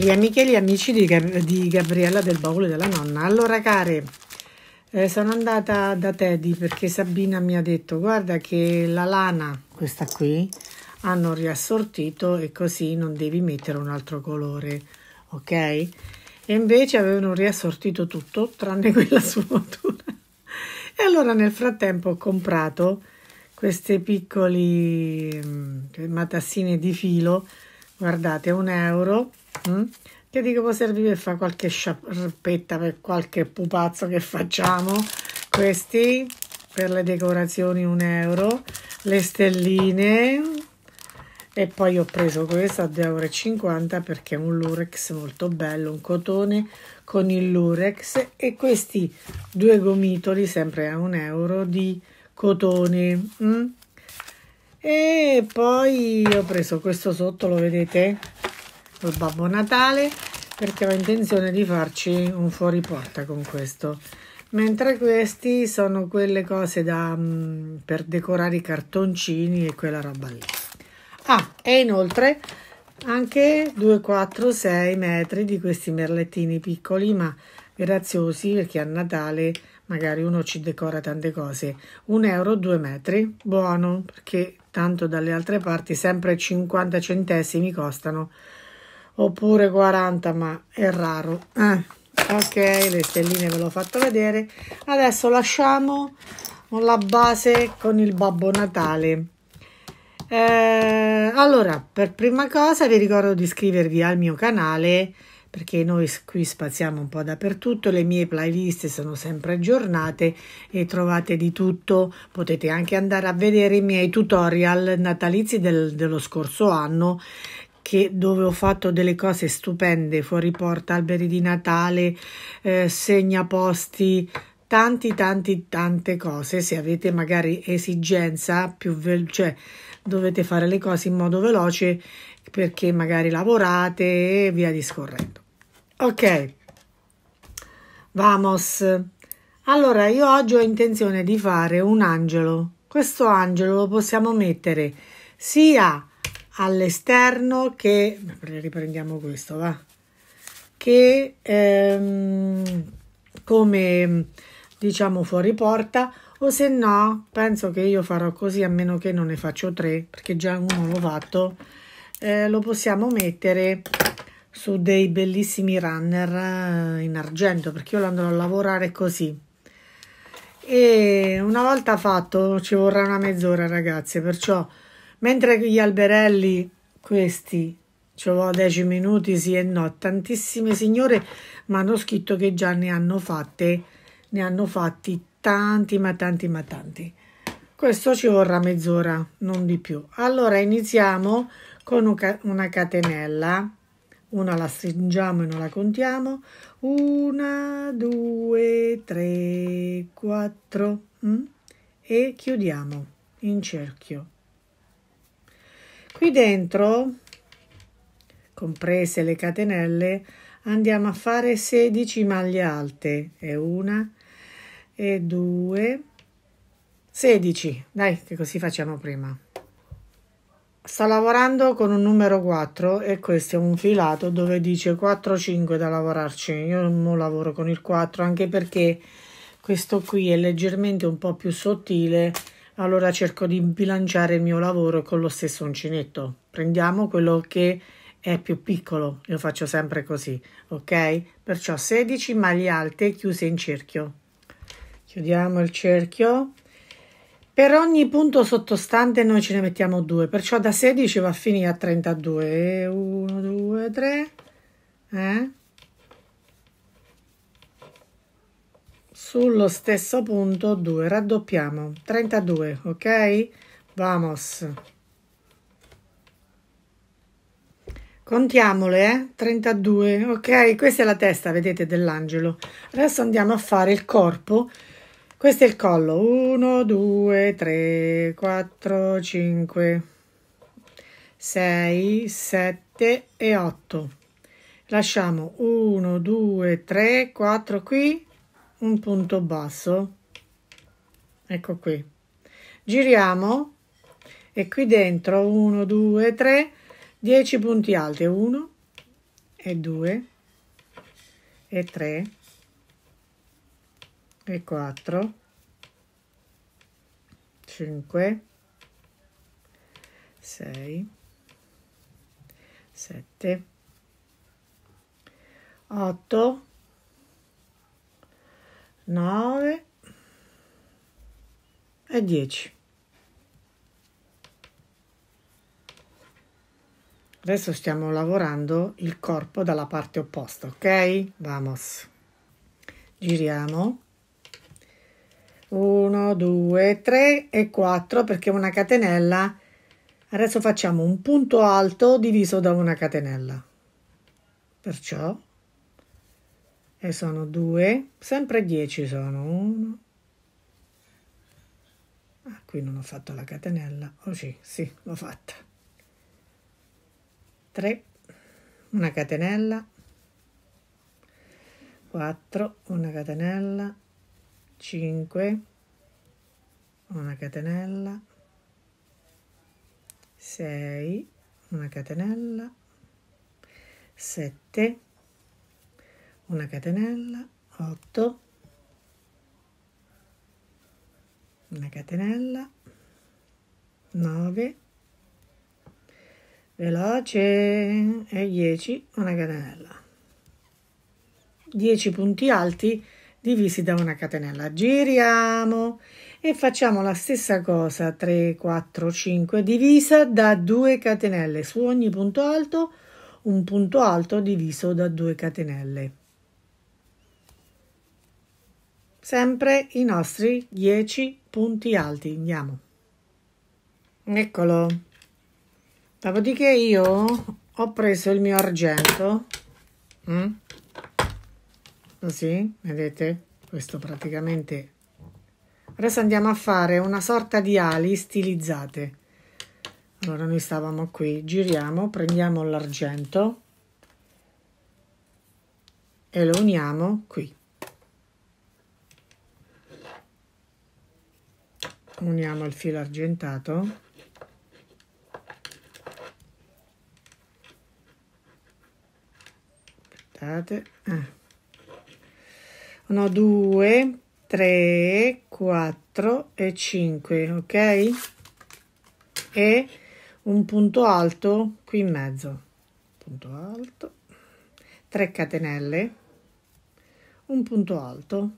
gli amiche e gli amici di, Gab di, Gabriella del baule della nonna. Allora, care, eh, sono andata da Teddy perché Sabina mi ha detto: guarda che la lana, questa qui, hanno riassortito e così non devi mettere un altro colore, ok? E invece avevano riassortito tutto tranne quella sfumatura. e allora nel frattempo ho comprato queste piccole mm, matassine di filo guardate un euro mh? Mm? che dico può servire per fare qualche sciarpetta per qualche pupazzo che facciamo questi per le decorazioni un euro le stelline e poi ho preso questo a 2,50 euro perché è un lurex molto bello un cotone con il lurex e questi due gomitoli sempre a un euro di cotone mh? Mm? e poi ho preso questo sotto lo vedete col babbo natale perché ho intenzione di farci un fuoriporta con questo mentre questi sono quelle cose da mm, per decorare i cartoncini e quella roba lì ah e inoltre anche 2 4 6 metri di questi merlettini piccoli ma graziosi perché a Natale magari uno ci decora tante cose. Un euro, due metri, buono perché tanto dalle altre parti sempre 50 centesimi costano oppure 40 ma è raro eh, ok le stelline ve l'ho fatto vedere adesso lasciamo la base con il babbo natale eh, allora per prima cosa vi ricordo di iscrivervi al mio canale perché noi qui spaziamo un po' dappertutto, le mie playlist sono sempre aggiornate e trovate di tutto, potete anche andare a vedere i miei tutorial natalizi del, dello scorso anno che, dove ho fatto delle cose stupende, fuori porta, alberi di Natale, eh, segnaposti, tanti tanti tante cose se avete magari esigenza più veloce cioè dovete fare le cose in modo veloce perché magari lavorate e via discorrendo. Ok, vamos. Allora, io oggi ho intenzione di fare un angelo. Questo angelo lo possiamo mettere sia all'esterno che... Riprendiamo questo, va. Che ehm, come diciamo fuori porta o se no penso che io farò così a meno che non ne faccio tre perché già uno l'ho fatto eh, lo possiamo mettere su dei bellissimi runner eh, in argento perché io lo andrò a lavorare così e una volta fatto ci vorrà una mezz'ora ragazze perciò mentre gli alberelli questi ci ho 10 minuti sì e no tantissime signore mi hanno scritto che già ne hanno fatte ne hanno fatti tanti ma tanti ma tanti questo ci vorrà mezz'ora non di più allora iniziamo con una catenella una la stringiamo e non la contiamo una due tre quattro mm? e chiudiamo in cerchio qui dentro comprese le catenelle andiamo a fare 16 maglie alte e una e due 16 dai che così facciamo prima sta lavorando con un numero 4 e questo è un filato dove dice 4-5 da lavorarci io non lavoro con il 4 anche perché questo qui è leggermente un po' più sottile allora cerco di bilanciare il mio lavoro con lo stesso uncinetto prendiamo quello che è più piccolo io faccio sempre così ok perciò 16 maglie alte chiuse in cerchio chiudiamo il cerchio per ogni punto sottostante noi ce ne mettiamo due, perciò da 16 va a finire a 32. 1, 2, 3. Sullo stesso punto 2, raddoppiamo. 32, ok? Vamos. Contiamole, eh? 32, ok? Questa è la testa, vedete, dell'angelo. Adesso andiamo a fare il corpo questo è il collo. 1, 2, 3, 4, 5, 6, 7 e 8. Lasciamo 1, 2, 3, 4 qui, un punto basso. Ecco qui. Giriamo e qui dentro 1, 2, 3, 10 punti alti. 1 e 2 e 3 e 4 5 6 7 8 9 e 10 adesso stiamo lavorando il corpo dalla parte opposta ok vamos giriamo 1, 2, 3 e 4 perché una catenella adesso facciamo un punto alto diviso da una catenella perciò e sono 2 sempre 10 sono 1 ah, qui non ho fatto la catenella oh sì, sì l'ho fatta 3 una catenella 4 una catenella 5 una catenella 6 una catenella 7 una catenella 8 una catenella 9 veloce e 10 una catenella 10 punti alti divisi da una catenella. Giriamo e facciamo la stessa cosa 3, 4, 5 divisa da 2 catenelle. Su ogni punto alto un punto alto diviso da 2 catenelle. Sempre i nostri 10 punti alti. Andiamo. Eccolo. Dopodiché io ho preso il mio argento. Mm? così certo, vedete questo praticamente adesso andiamo a fare una sorta di ali stilizzate allora noi stavamo qui giriamo prendiamo l'argento e lo uniamo qui uniamo il filo argentato aspettate eh. 1 2 3 4 e 5 ok e un punto alto qui in mezzo punto alto 3 catenelle un punto alto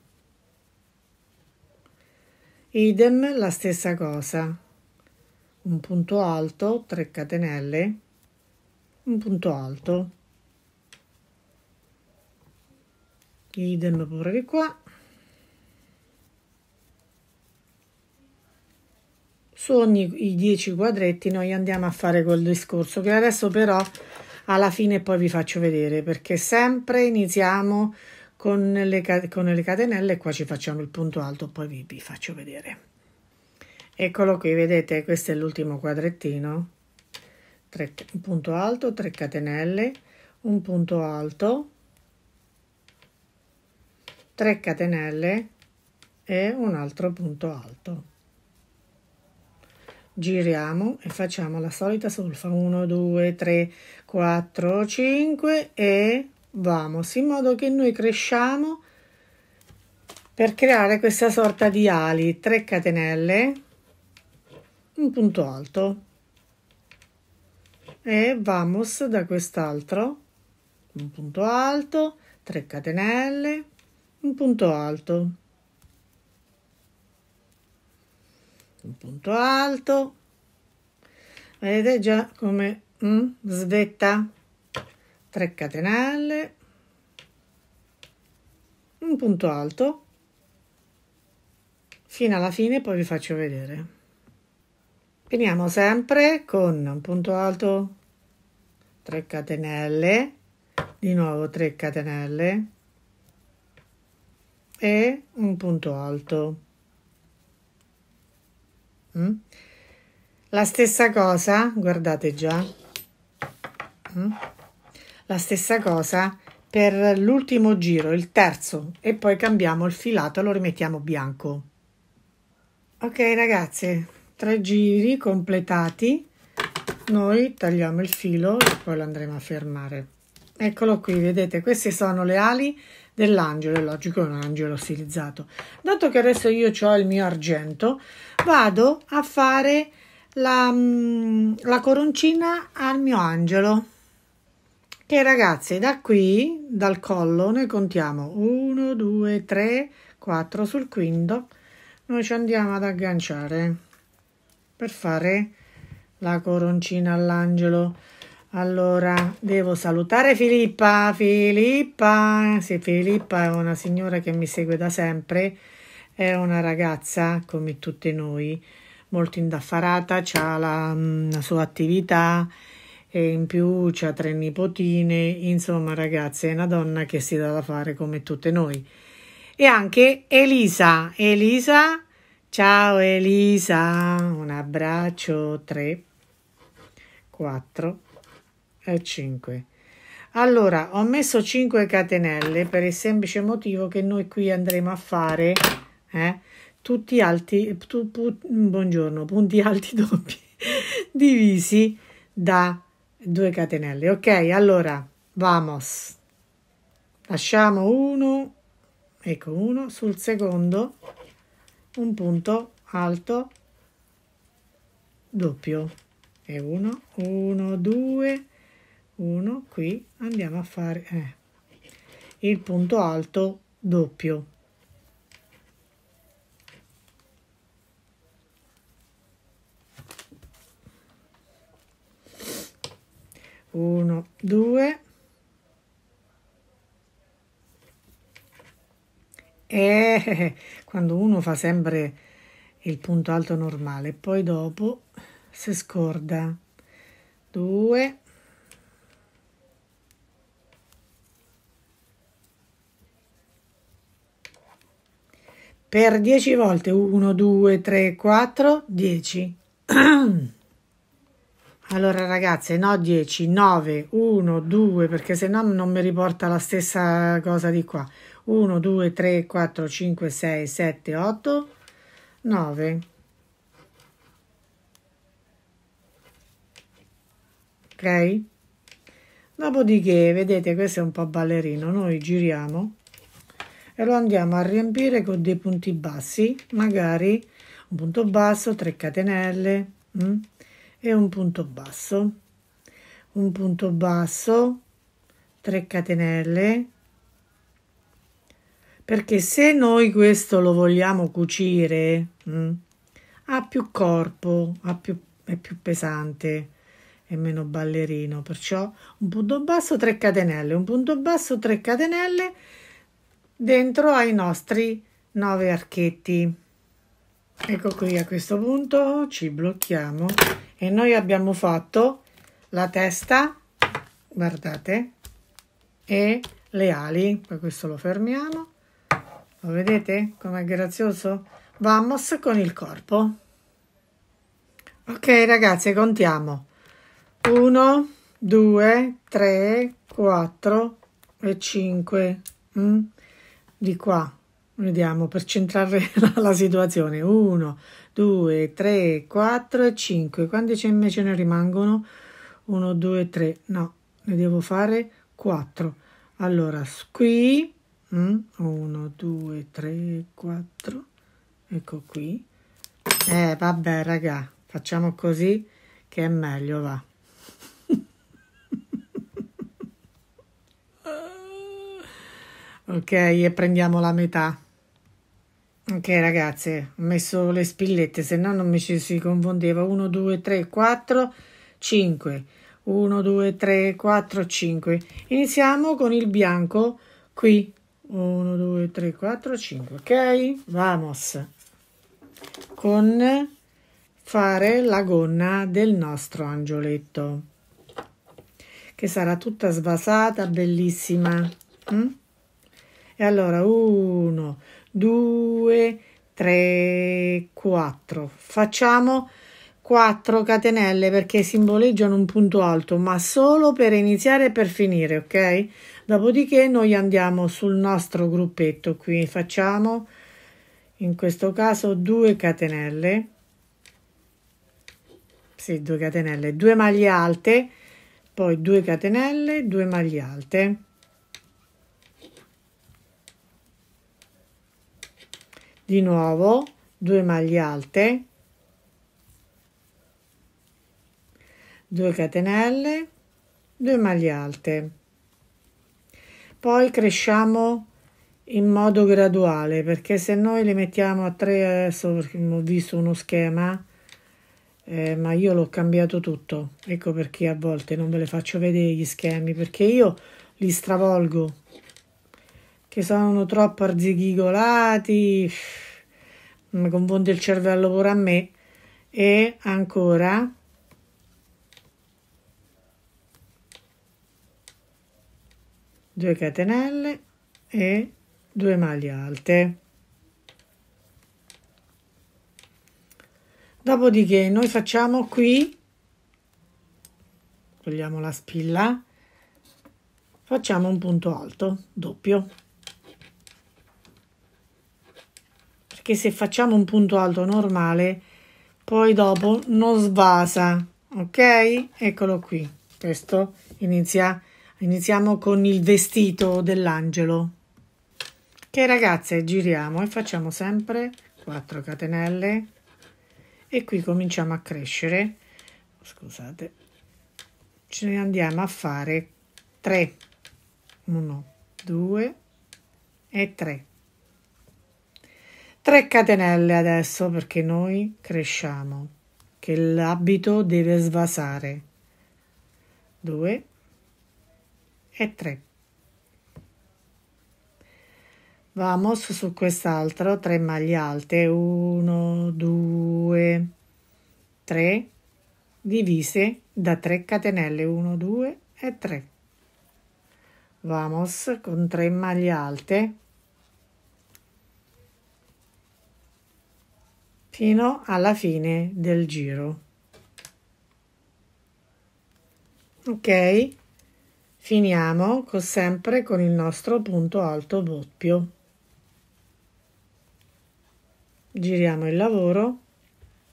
idem la stessa cosa un punto alto 3 catenelle un punto alto idem pure di qua su ogni i 10 quadretti noi andiamo a fare quel discorso che adesso però alla fine poi vi faccio vedere perché sempre iniziamo con le, con le catenelle qua ci facciamo il punto alto poi vi, vi faccio vedere eccolo qui vedete questo è l'ultimo quadrettino 3, un punto alto 3 catenelle un punto alto 3 catenelle e un altro punto alto giriamo e facciamo la solita solfa 1 2 3 4 5 e vamos in modo che noi cresciamo per creare questa sorta di ali 3 catenelle un punto alto e vamos da quest'altro un punto alto 3 catenelle un punto alto un punto alto vedete già come mm, svetta 3 catenelle un punto alto fino alla fine poi vi faccio vedere finiamo sempre con un punto alto 3 catenelle di nuovo 3 catenelle e un punto alto. Mm? La stessa cosa, guardate già, mm? la stessa cosa per l'ultimo giro, il terzo, e poi cambiamo il filato, lo rimettiamo bianco. Ok ragazzi, tre giri completati, noi tagliamo il filo e poi lo andremo a fermare. Eccolo qui, vedete, queste sono le ali dell'angelo, è logico è un angelo stilizzato. Dato che adesso io ho il mio argento, vado a fare la, mm, la coroncina al mio angelo. Che ragazzi, da qui, dal collo, noi contiamo 1, 2, 3, 4 sul quinto, noi ci andiamo ad agganciare per fare la coroncina all'angelo. Allora, devo salutare Filippa. Filippa, sì, Filippa è una signora che mi segue da sempre, è una ragazza come tutti noi, molto indaffarata, ha la, mm, la, sua attività e in più ha tre nipotine, insomma ragazzi, è una donna che si dà da fare come tutte noi. E anche Elisa, Elisa, ciao Elisa, un abbraccio, 3, 4 e 5. Allora, ho messo 5 catenelle per il semplice motivo che noi qui andremo a fare eh, tutti alti, tu, pu, buongiorno, punti alti doppi divisi da 2 catenelle. Ok, allora, vamos. Lasciamo 1, ecco 1, sul secondo un punto alto doppio e 1, 1, 2, 1 qui andiamo a fare eh, il punto alto doppio uno due e eh, quando uno fa sempre il punto alto normale poi dopo si scorda due per 10 volte 1, 2, 3, 4, 10. Allora ragazze, no 10, 9, 1, 2, perché se no non mi riporta la stessa cosa di qua. 1, 2, 3, 4, 5, 6, 7, 8, 9. Ok? Dopodiché, vedete, questo è un po' ballerino, noi giriamo e lo andiamo a riempire con dei punti bassi, magari un punto basso, 3 catenelle mh? Mm, e un punto basso, un punto basso, 3 catenelle, perché se noi questo lo vogliamo cucire mh, mm, ha più corpo, ha più, è più pesante È meno ballerino, perciò un punto basso 3 catenelle, un punto basso 3 catenelle dentro ai nostri nove archetti ecco qui a questo punto ci blocchiamo e noi abbiamo fatto la testa guardate e le ali poi questo lo fermiamo lo vedete com'è grazioso vamos con il corpo ok ragazzi, contiamo 1 2 3 4 e 5 di qua, vediamo per centrare la, la situazione, 1, 2, 3, 4 e 5, quanti ce ne rimangono? 1, 2, 3, no, ne devo fare 4, allora qui, 1, 2, 3, 4, ecco qui, eh vabbè raga, facciamo così che è meglio va. ok e prendiamo la metà ok ragazze ho messo le spillette se no non mi ci si confondeva 1 2 3 4 5 1 2 3 4 5 iniziamo con il bianco qui 1 2 3 4 5 ok vamos con fare la gonna del nostro angioletto che sarà tutta svasata bellissima mm? E allora 1, 2, 3, 4. Facciamo 4 catenelle perché simboleggiano un punto alto, ma solo per iniziare e per finire, ok? Dopodiché noi andiamo sul nostro gruppetto qui, facciamo in questo caso 2 catenelle. Sì, 2 catenelle, 2 maglie alte, poi 2 catenelle, 2 maglie alte. di nuovo 2 maglie alte 2 catenelle 2 maglie alte poi cresciamo in modo graduale perché se noi le mettiamo a 3 adesso perché ho visto uno schema eh, ma io l'ho cambiato tutto ecco perché a volte non ve le faccio vedere gli schemi perché io li stravolgo che sono troppo arzigigolati, mi confonde il cervello pure a me. E ancora, due catenelle e due maglie alte. Dopodiché noi facciamo qui, togliamo la spilla, facciamo un punto alto doppio. perché se facciamo un punto alto normale poi dopo non svasa ok eccolo qui questo inizia iniziamo con il vestito dell'angelo ok ragazze giriamo e facciamo sempre 4 catenelle e qui cominciamo a crescere scusate ce ne andiamo a fare 3 1 2 e 3 3 catenelle adesso perché noi cresciamo, che l'abito deve svasare. 2 e 3. Vamos su quest'altro, 3 maglie alte, 1, 2, 3, divise da 3 catenelle, 1, 2 e 3. Vamos con 3 maglie alte, fino alla fine del giro ok finiamo con sempre con il nostro punto alto doppio giriamo il lavoro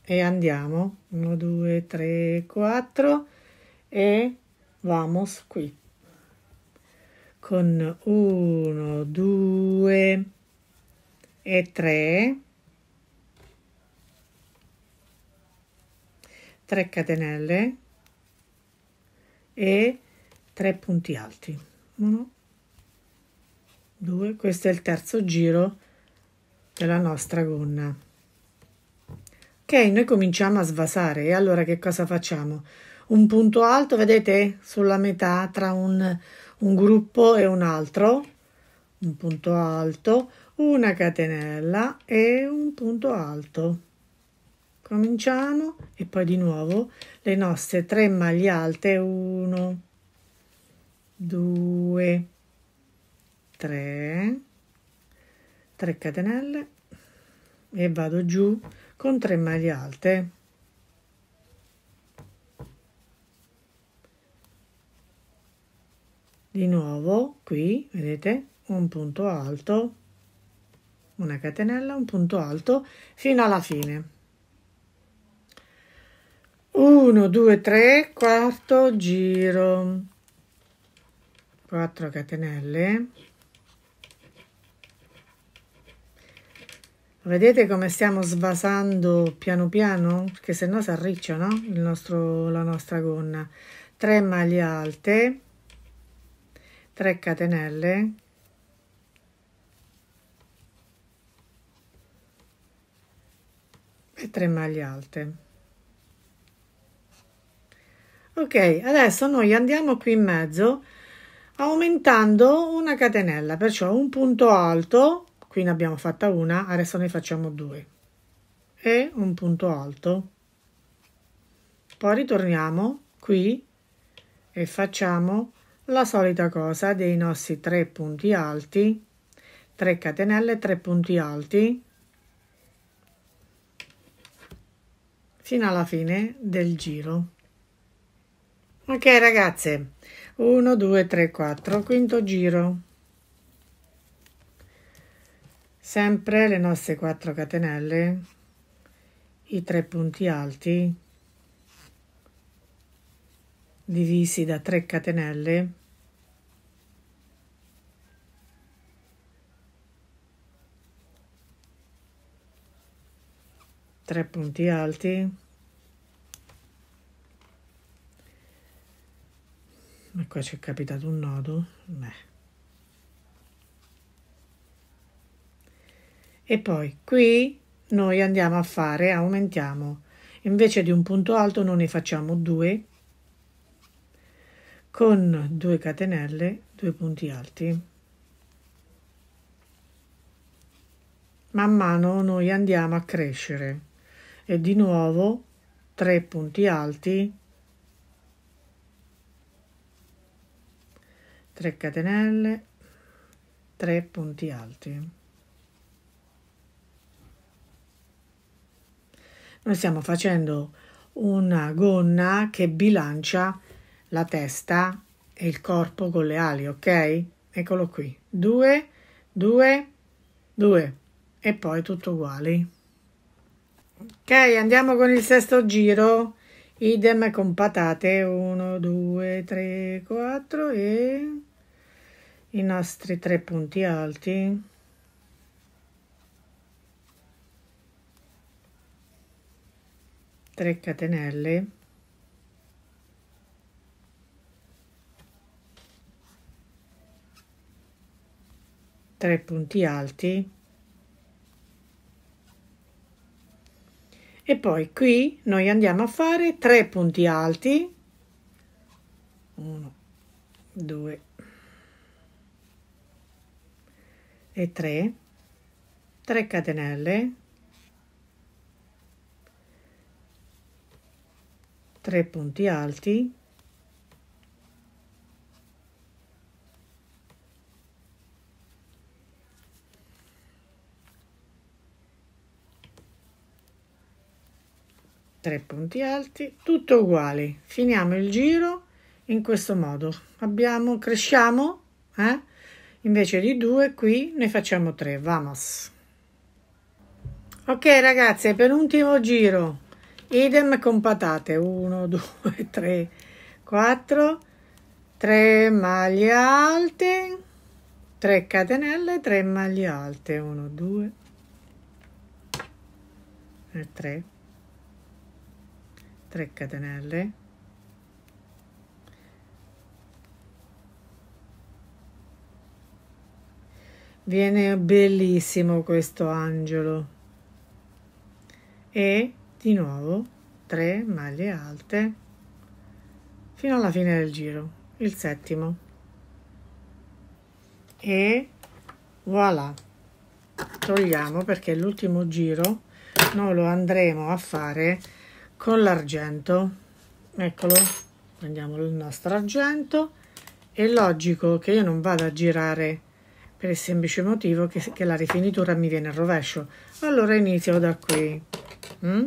e andiamo 1 2 3 4 e vamos qui con 1 2 e 3 3 catenelle e 3 punti alti 1 2 questo è il terzo giro della nostra gonna ok noi cominciamo a svasare e allora che cosa facciamo un punto alto vedete sulla metà tra un, un gruppo e un altro un punto alto una catenella e un punto alto cominciamo e poi di nuovo le nostre tre maglie alte 1 2 3 3 catenelle e vado giù con 3 maglie alte di nuovo qui vedete un punto alto una catenella un punto alto fino alla fine 1, 2, 3, quarto giro, 4 catenelle. Vedete come stiamo svasando piano piano? Perché se no si arriccia no? Il nostro, la nostra gonna. 3 maglie alte, 3 catenelle. E 3 maglie alte ok adesso noi andiamo qui in mezzo aumentando una catenella perciò un punto alto qui ne abbiamo fatta una adesso ne facciamo due e un punto alto poi ritorniamo qui e facciamo la solita cosa dei nostri tre punti alti 3 catenelle 3 punti alti fino alla fine del giro Ok ragazze, 1, 2, 3, 4, quinto giro. Sempre le nostre 4 catenelle, i tre punti alti, divisi da 3 catenelle, tre punti alti, ma qua ci è capitato un nodo Beh. e poi qui noi andiamo a fare aumentiamo invece di un punto alto noi ne facciamo due con due catenelle due punti alti man mano noi andiamo a crescere e di nuovo tre punti alti 3 catenelle 3 punti alti noi stiamo facendo una gonna che bilancia la testa e il corpo con le ali ok eccolo qui 2 2 2 e poi tutto uguali ok andiamo con il sesto giro idem con patate 1 2 3 4 e i nostri tre punti alti tre catenelle tre punti alti e poi qui noi andiamo a fare tre punti alti 1 2 e 3 3 catenelle 3 punti alti punti alti tutto uguale finiamo il giro in questo modo abbiamo cresciamo eh? invece di 2 qui ne facciamo 3 vamos ok ragazzi penultimo giro idem con patate 1 2 3 4 3 maglie alte 3 catenelle 3 maglie alte 1 2 3 3 catenelle Viene bellissimo questo angelo. E di nuovo 3 maglie alte fino alla fine del giro, il settimo. E voilà. Togliamo perché l'ultimo giro noi lo andremo a fare con l'argento. Eccolo, prendiamo il nostro argento. È logico che io non vado a girare per il semplice motivo che, che la rifinitura mi viene a rovescio. Allora inizio da qui, mm?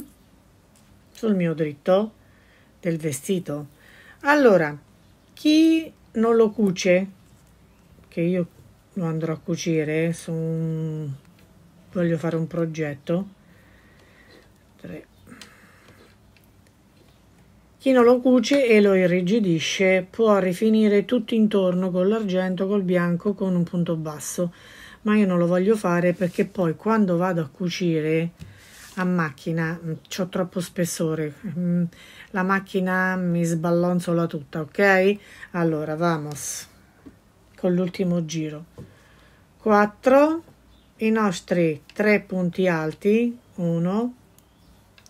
sul mio dritto del vestito. Allora, chi non lo cuce, che io lo andrò a cucire, su un... voglio fare un progetto, Chi non lo cuce e lo irrigidisce può rifinire tutto intorno con l'argento, col bianco, con un punto basso. Ma io non lo voglio fare perché poi quando vado a cucire a macchina mm, ho troppo spessore. Mm, la macchina mi sballonzola tutta, ok? Allora, vamos con l'ultimo giro. 4 i nostri tre punti alti 1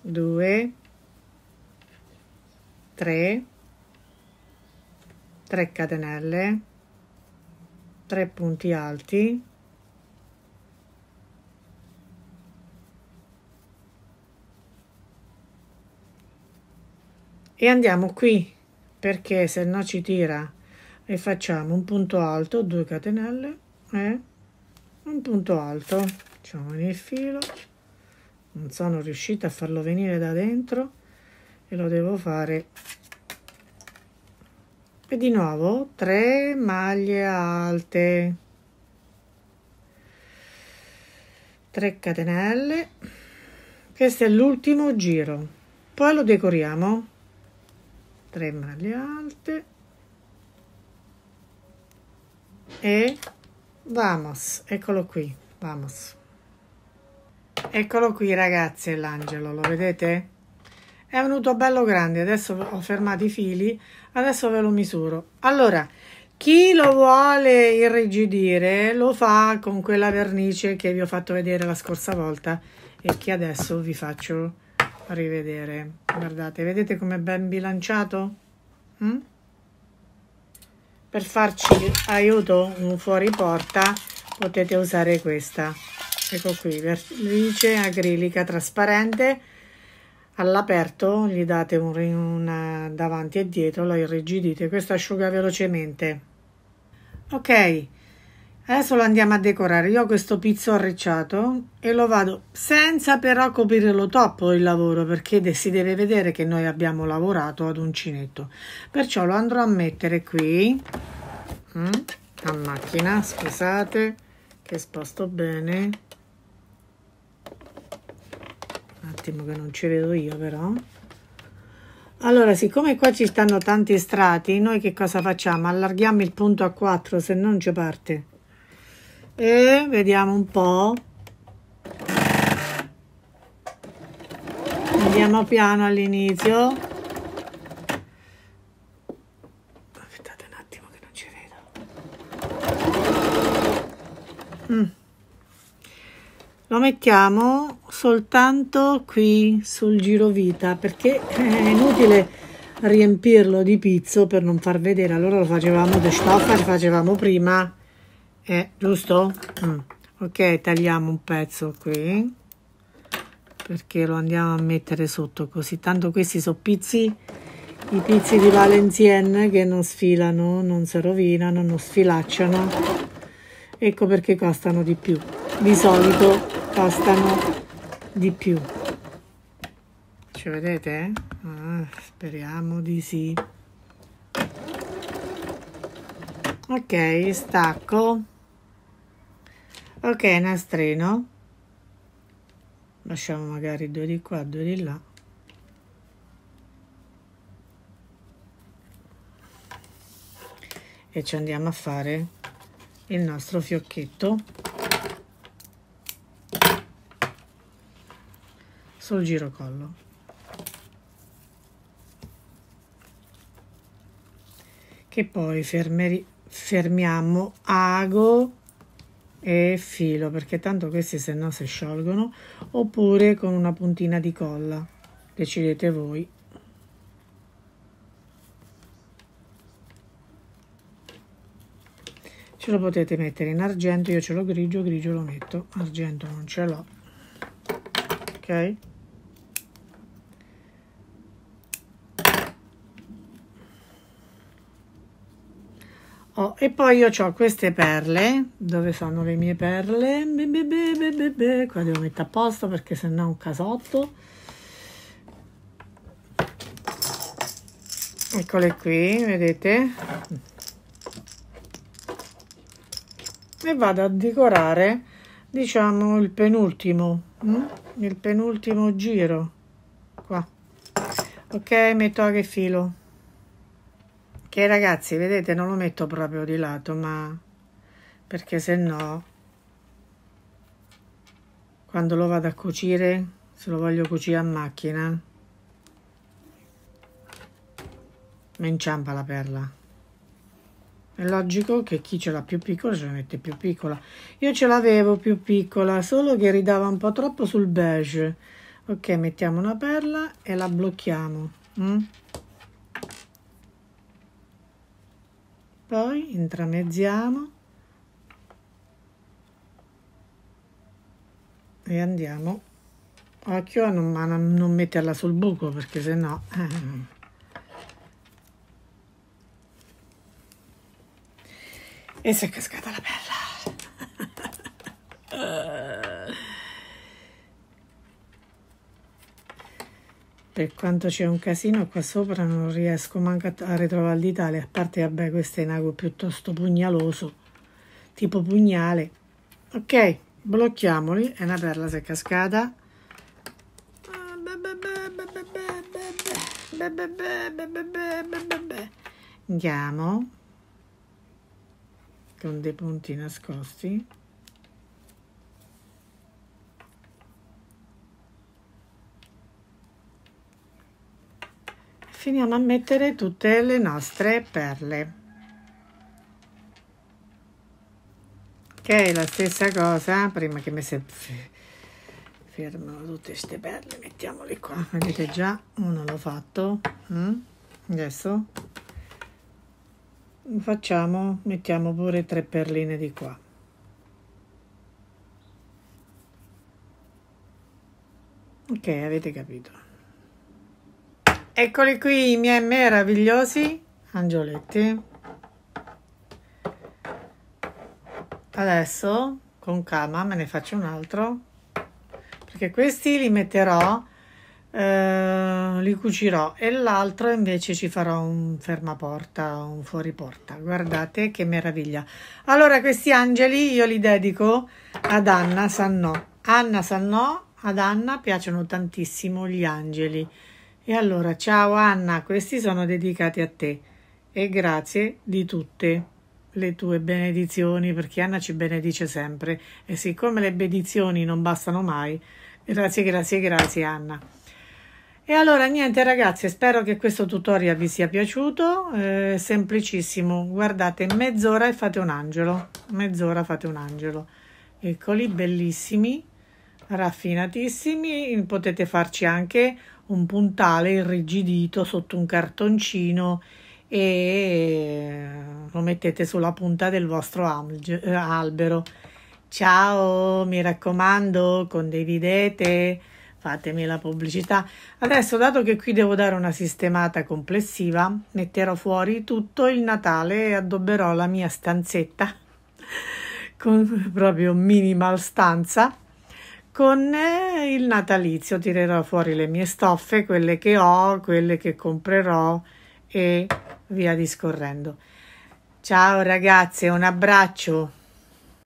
2 3. 3 3 catenelle 3 punti alti e andiamo qui perché se no ci tira e facciamo un punto alto 2 catenelle e un punto alto facciamo il filo non sono riuscita a farlo venire da dentro e lo devo fare e di nuovo 3 maglie alte 3 catenelle questo è l'ultimo giro poi lo decoriamo 3 maglie alte e vamos eccolo qui vamos eccolo qui ragazzi l'angelo lo vedete è venuto bello grande, adesso ho fermato i fili, adesso ve lo misuro. Allora, chi lo vuole irrigidire lo fa con quella vernice che vi ho fatto vedere la scorsa volta e che adesso vi faccio rivedere. Guardate, vedete com'è ben bilanciato? Mm? Per farci aiuto un fuori porta potete usare questa. Ecco qui, vernice acrilica trasparente all'aperto gli date un, una davanti e dietro, lo irrigidite, questo asciuga velocemente. Ok, adesso lo andiamo a decorare. Io ho questo pizzo arricciato e lo vado senza però coprirlo troppo il lavoro perché si deve vedere che noi abbiamo lavorato ad uncinetto. Perciò lo andrò a mettere qui mm, a macchina, scusate che sposto bene attimo che non ci vedo io però allora siccome qua ci stanno tanti strati noi che cosa facciamo allarghiamo il punto a 4 se non ci parte e vediamo un po' andiamo piano all'inizio lo mettiamo soltanto qui sul girovita perché è inutile riempirlo di pizzo per non far vedere allora lo facevamo di stoffa lo facevamo prima eh, giusto? Mm. ok tagliamo un pezzo qui perché lo andiamo a mettere sotto così tanto questi sono pizzi i pizzi di Valenciennes che non sfilano non si rovinano non sfilacciano ecco perché costano di più di solito costano di più ci vedete? Ah, speriamo di sì ok stacco ok nastrino lasciamo magari due di qua due di là e ci andiamo a fare il nostro fiocchetto solo giro collo che poi fermeri, fermiamo ago e filo perché tanto questi se no si sciolgono oppure con una puntina di colla decidete voi ce lo potete mettere in argento io ce l'ho grigio grigio lo metto argento non ce l'ho ok Oh, e poi io ho queste perle. Dove sono le mie perle? Be, be, be, Qua devo mettere a posto perché sennò è un casotto. Eccole qui, vedete? E vado a decorare, diciamo, il penultimo, hm? il penultimo giro. Qua. Ok, metto anche filo che ragazzi vedete non lo metto proprio di lato ma perché se no quando lo vado a cucire se lo voglio cucire a macchina mi inciampa la perla è logico che chi ce l'ha più piccola ce la mette più piccola io ce l'avevo più piccola solo che ridava un po' troppo sul beige ok mettiamo una perla e la blocchiamo mm? poi intramezziamo e andiamo occhio a non, a non metterla sul buco perché eh. se no e si è cascata la perla per quanto c'è un casino qua sopra non riesco manco a ritrovare l'Italia, a parte vabbè questo è un ago piuttosto pugnaloso, tipo pugnale. Ok, blocchiamoli, è una perla se è cascata. Andiamo con dei punti nascosti. finiamo a mettere tutte le nostre perle ok la stessa cosa prima che mi si fermano tutte queste perle mettiamole qua vedete già uno l'ho fatto mm? adesso facciamo mettiamo pure tre perline di qua ok avete capito Eccoli qui i miei meravigliosi angioletti. Adesso con calma me ne faccio un altro perché questi li metterò, eh, li cucirò e l'altro invece ci farò un fermaporta, un fuoriporta. Guardate che meraviglia. Allora questi angeli io li dedico ad Anna Sannò. Anna Sannò, ad Anna piacciono tantissimo gli angeli e allora, ciao Anna, questi sono dedicati a te e grazie di tutte le tue benedizioni perché Anna ci benedice sempre e siccome le benedizioni non bastano mai, grazie, grazie, grazie Anna. E allora niente ragazzi, spero che questo tutorial vi sia piaciuto, eh, semplicissimo, guardate mezz'ora e fate un angelo, mezz'ora fate un angelo. Eccoli, bellissimi raffinatissimi potete farci anche un puntale irrigidito sotto un cartoncino e lo mettete sulla punta del vostro eh, albero ciao mi raccomando condividete fatemi la pubblicità adesso dato che qui devo dare una sistemata complessiva metterò fuori tutto il natale e addobberò la mia stanzetta con proprio minimal stanza con eh, il natalizio tirerò fuori le mie stoffe, quelle che ho, quelle che comprerò e via discorrendo. Ciao ragazze, un abbraccio.